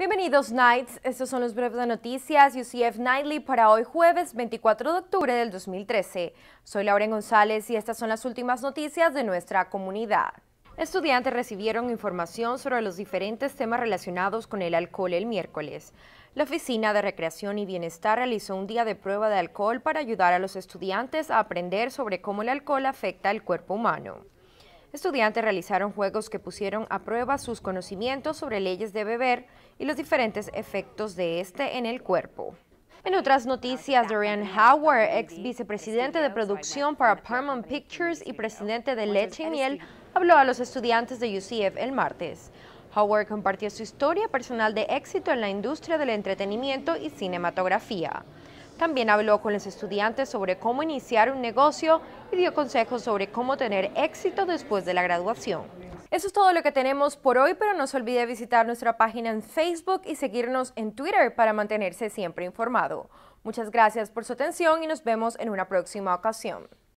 Bienvenidos, Knights. Estos son los breves de noticias UCF Nightly para hoy jueves 24 de octubre del 2013. Soy Laura González y estas son las últimas noticias de nuestra comunidad. Estudiantes recibieron información sobre los diferentes temas relacionados con el alcohol el miércoles. La Oficina de Recreación y Bienestar realizó un día de prueba de alcohol para ayudar a los estudiantes a aprender sobre cómo el alcohol afecta al cuerpo humano estudiantes realizaron juegos que pusieron a prueba sus conocimientos sobre leyes de beber y los diferentes efectos de este en el cuerpo. En otras noticias, Dorian Howard, ex vicepresidente de producción para Paramount Pictures y presidente de Leche Miel, habló a los estudiantes de UCF el martes. Howard compartió su historia personal de éxito en la industria del entretenimiento y cinematografía. También habló con los estudiantes sobre cómo iniciar un negocio y dio consejos sobre cómo tener éxito después de la graduación. Eso es todo lo que tenemos por hoy, pero no se olvide visitar nuestra página en Facebook y seguirnos en Twitter para mantenerse siempre informado. Muchas gracias por su atención y nos vemos en una próxima ocasión.